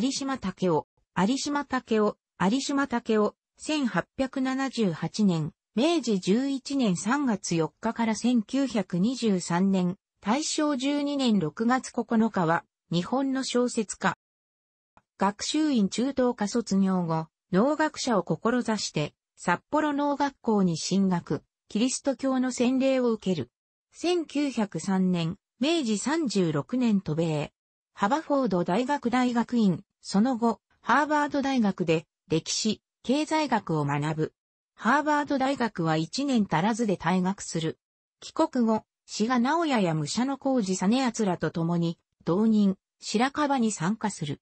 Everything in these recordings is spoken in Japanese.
有島武雄、有島武雄、有島武雄、1878年、明治11年3月4日から1923年、大正12年6月9日は、日本の小説家。学習院中等科卒業後、農学者を志して、札幌農学校に進学、キリスト教の洗礼を受ける。1903年、明治36年渡米、ハバフォード大学大学院、その後、ハーバード大学で歴史、経済学を学ぶ。ハーバード大学は1年足らずで退学する。帰国後、志賀直也や武者の工事実奴らと共に、同人、白樺に参加する。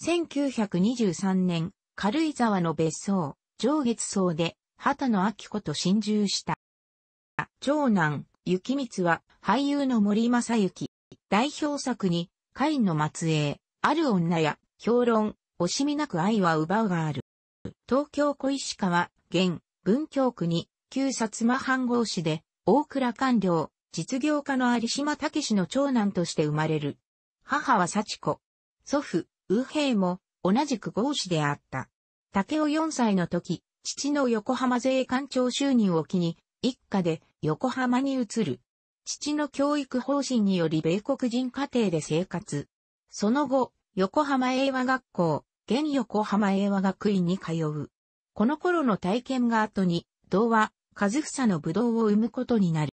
1923年、軽井沢の別荘、上月荘で、畑野明子と心中した。長男、幸光は、俳優の森正幸。代表作に、カインの末裔、ある女や、評論、惜しみなく愛は奪うがある。東京小石川、現、文京区に、旧薩摩藩号市で、大倉官僚、実業家の有島武の長男として生まれる。母は幸子。祖父、右平も、同じく号市であった。竹雄4歳の時、父の横浜税関長就任を機に、一家で横浜に移る。父の教育方針により米国人家庭で生活。その後、横浜英和学校、現横浜英和学院に通う。この頃の体験が後に、童話、和房の武道を生むことになる。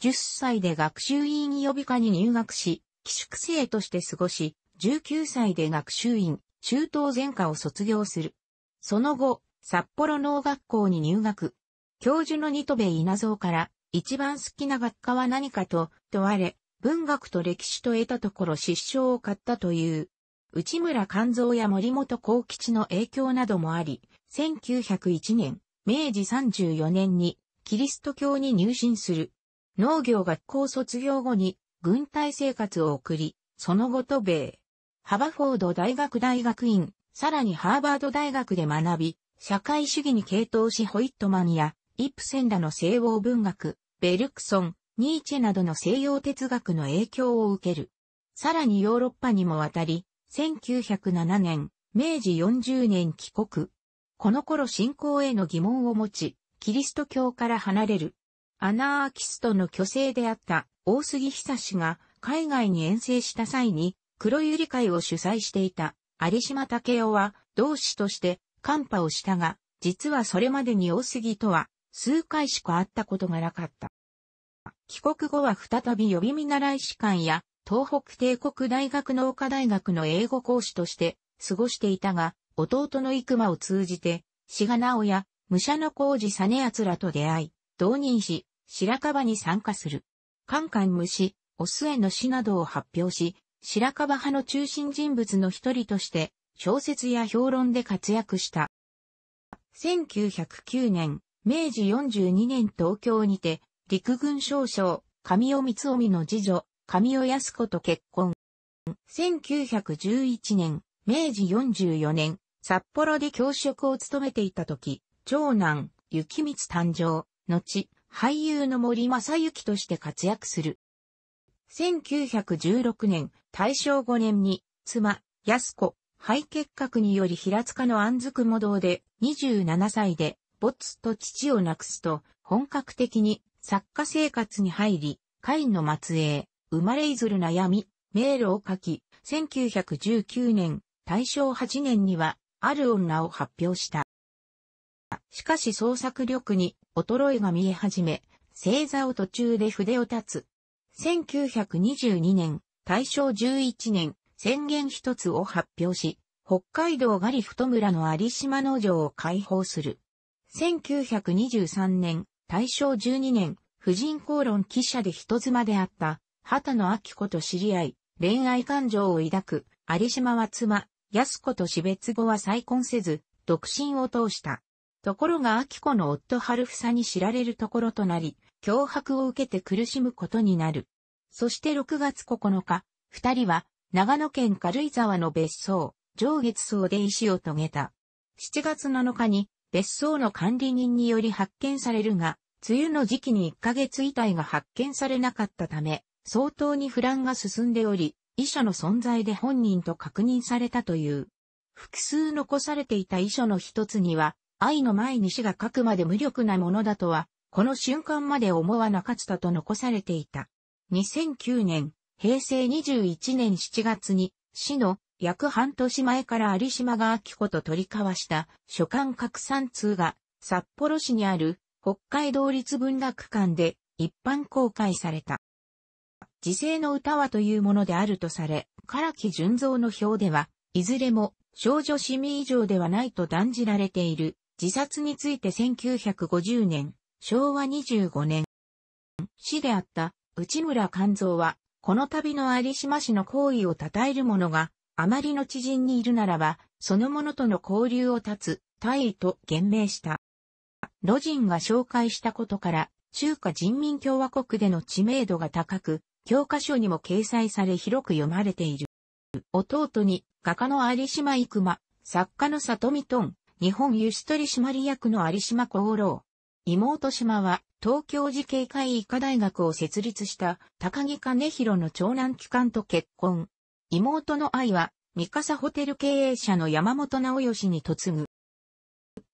10歳で学習院予備科に入学し、寄宿生として過ごし、19歳で学習院、中等前科を卒業する。その後、札幌農学校に入学。教授の二戸部稲造から一番好きな学科は何かと問われ、文学と歴史と得たところ失笑を買ったという。内村勘三や森本幸吉の影響などもあり、1901年、明治34年にキリスト教に入信する。農業学校卒業後に軍隊生活を送り、その後渡米。ハバフォード大学大学院、さらにハーバード大学で学び、社会主義に傾倒しホイットマンやイプセンらの西欧文学、ベルクソン、ニーチェなどの西洋哲学の影響を受ける。さらにヨーロッパにも渡り、1907年、明治40年帰国。この頃信仰への疑問を持ち、キリスト教から離れる。アナーキストの虚勢であった大杉久氏が海外に遠征した際に黒百合会を主催していた有島武雄は同志として寒波をしたが、実はそれまでに大杉とは数回しか会ったことがなかった。帰国後は再び予備見習い士官や東北帝国大学農科大学の英語講師として過ごしていたが、弟のクマを通じて、志賀直や武者の工事実奴らと出会い、同人し、白樺に参加する。カンカン虫、オスへの詩などを発表し、白樺派の中心人物の一人として、小説や評論で活躍した。1909年、明治42年東京にて、陸軍少将、神尾光臣の次女、神尾康子と結婚。1911年、明治44年、札幌で教職を務めていた時、長男、幸光誕生、後、俳優の森正幸として活躍する。1916年、大正5年に、妻、安子、肺結核により平塚の安福も堂で、27歳で、没と父を亡くすと、本格的に作家生活に入り、カインの末裔、生まれいずる悩み、メールを書き、1919年、大正8年には、ある女を発表した。しかし創作力に衰えが見え始め、正座を途中で筆を立つ。1922年、大正11年、宣言一つを発表し、北海道ガリフト村の有島農場を開放する。1923年、大正12年、婦人公論記者で人妻であった、畑野明子と知り合い、恋愛感情を抱く、有島は妻、安子と死別後は再婚せず、独身を通した。ところが明子の夫春房に知られるところとなり、脅迫を受けて苦しむことになる。そして6月9日、二人は長野県軽井沢の別荘、上月荘で意志を遂げた。7月7日に別荘の管理人により発見されるが、梅雨の時期に1ヶ月遺体が発見されなかったため、相当に不乱が進んでおり、遺書の存在で本人と確認されたという。複数残されていた遺書の一つには、愛の前に死が書くまで無力なものだとは、この瞬間まで思わなかったと残されていた。2009年、平成21年7月に、死の約半年前から有島が明子と取り交わした書簡拡散通が札幌市にある北海道立文学館で一般公開された。時世の歌はというものであるとされ、唐木純造の表では、いずれも少女市民以上ではないと断じられている自殺について1950年、昭和25年、市であった内村勘蔵は、この度の有島氏の行為を称えるものがあまりの知人にいるならば、その者との交流を断つ、大意と言明した。魯人が紹介したことから、中華人民共和国での知名度が高く、教科書にも掲載され広く読まれている。弟に、画家の有島育馬、作家の里見トン、日本輸出取締役の有島幸郎。妹島は、東京慈恵会医科大学を設立した高木兼弘の長男機関と結婚。妹の愛は、三笠ホテル経営者の山本直義に嫁ぐ。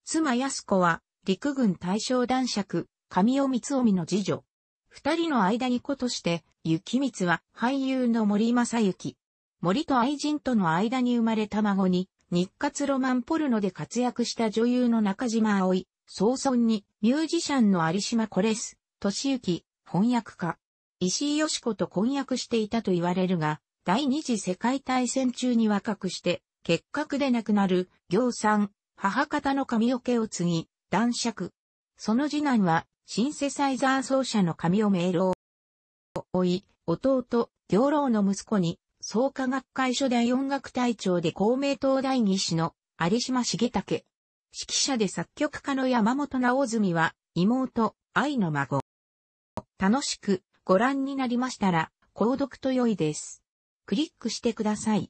妻安子は、陸軍大将男爵、神尾光臣の次女。二人の間に子として、雪光は俳優の森正幸。森と愛人との間に生まれた孫に、日活ロマンポルノで活躍した女優の中島葵、早々にミュージシャンの有島コレス、敏幸、翻訳家、石井よし子と婚約していたと言われるが、第二次世界大戦中に若くして、結核で亡くなる、行産、母方の髪桶を継ぎ、男爵。その次男は、シンセサイザー奏者の髪をルをおい、弟、行老の息子に、創価学会初代音楽隊長で公明党第二子の、有島茂武。指揮者で作曲家の山本直澄は、妹、愛の孫。楽しくご覧になりましたら、購読と良いです。クリックしてください。